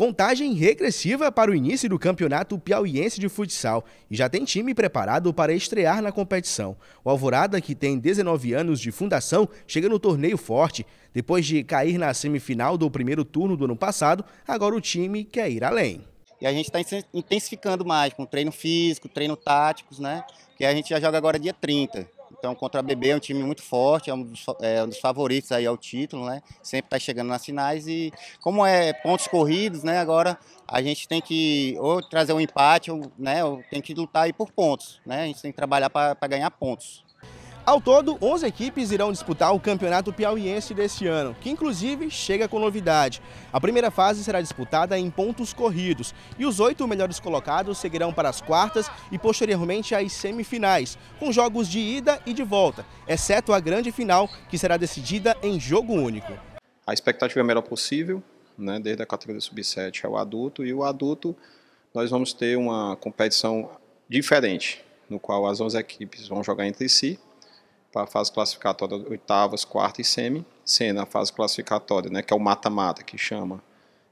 Contagem regressiva para o início do Campeonato Piauiense de Futsal e já tem time preparado para estrear na competição. O Alvorada, que tem 19 anos de fundação, chega no torneio forte. Depois de cair na semifinal do primeiro turno do ano passado, agora o time quer ir além. E a gente está intensificando mais com treino físico, treino táticos, né? Que a gente já joga agora dia 30. Então, contra a BB é um time muito forte, é um dos, é, um dos favoritos aí ao título, né? Sempre está chegando nas finais e como é pontos corridos, né? Agora a gente tem que ou trazer um empate, ou, né? Ou tem que lutar aí por pontos, né? A gente tem que trabalhar para ganhar pontos. Ao todo, 11 equipes irão disputar o Campeonato Piauiense deste ano, que inclusive chega com novidade. A primeira fase será disputada em pontos corridos e os oito melhores colocados seguirão para as quartas e posteriormente as semifinais, com jogos de ida e de volta, exceto a grande final, que será decidida em jogo único. A expectativa é a melhor possível, né, desde a categoria sub-7 ao adulto, e o adulto nós vamos ter uma competição diferente, no qual as 11 equipes vão jogar entre si, para a fase classificatória, oitavas, quarta e semi, sendo a fase classificatória, né, que é o mata-mata, que chama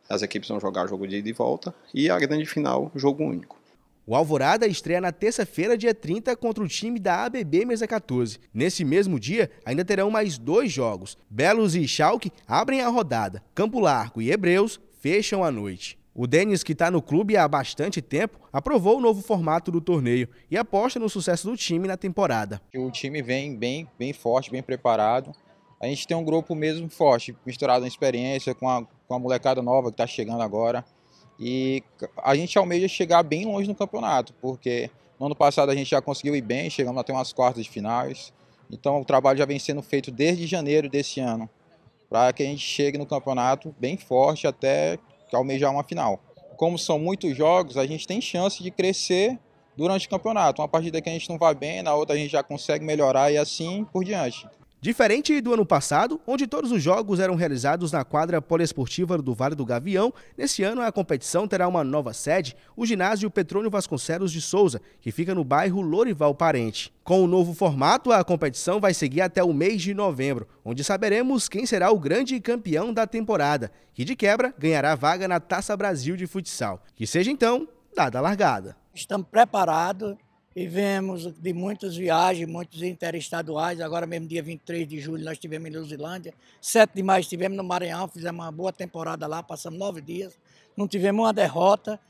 as equipes vão jogar jogo de ida e volta, e a grande final, jogo único. O Alvorada estreia na terça-feira, dia 30, contra o time da ABB Mesa 14. Nesse mesmo dia, ainda terão mais dois jogos. Belos e Schalke abrem a rodada. Campo Largo e Hebreus fecham a noite. O Denis, que está no clube há bastante tempo, aprovou o novo formato do torneio e aposta no sucesso do time na temporada. O time vem bem, bem forte, bem preparado. A gente tem um grupo mesmo forte, misturado na experiência com a, com a molecada nova que está chegando agora. E a gente almeja chegar bem longe no campeonato, porque no ano passado a gente já conseguiu ir bem, chegamos até umas quartas de finais. Então o trabalho já vem sendo feito desde janeiro desse ano, para que a gente chegue no campeonato bem forte até que almejar uma final. Como são muitos jogos, a gente tem chance de crescer durante o campeonato. Uma partida que a gente não vai bem, na outra a gente já consegue melhorar e assim por diante. Diferente do ano passado, onde todos os jogos eram realizados na quadra poliesportiva do Vale do Gavião, nesse ano a competição terá uma nova sede, o ginásio Petrônio Vasconcelos de Souza, que fica no bairro Lorival Parente. Com o novo formato, a competição vai seguir até o mês de novembro, onde saberemos quem será o grande campeão da temporada, que de quebra ganhará vaga na Taça Brasil de Futsal. Que seja então dada a largada. Estamos preparados vemos de muitas viagens, muitos interestaduais. Agora mesmo, dia 23 de julho, nós tivemos em Luzilândia. 7 de maio estivemos no Maranhão, fizemos uma boa temporada lá, passamos nove dias. Não tivemos uma derrota.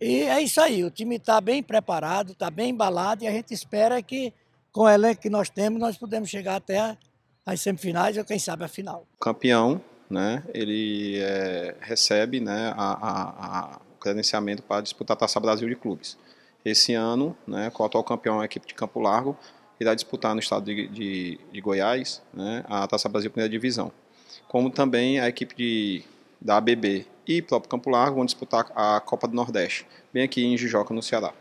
E é isso aí, o time está bem preparado, está bem embalado e a gente espera que, com o elenco que nós temos, nós podemos chegar até as semifinais ou quem sabe a final. O campeão, né, ele é, recebe né, a, a, a, o credenciamento para disputar a Taça Brasil de Clubes esse ano, né, com o atual campeão, é a equipe de Campo Largo, irá disputar no estado de, de, de Goiás né, a Taça Brasil Primeira Divisão. Como também a equipe de, da ABB e próprio Campo Largo vão disputar a Copa do Nordeste, bem aqui em Jijoca, no Ceará.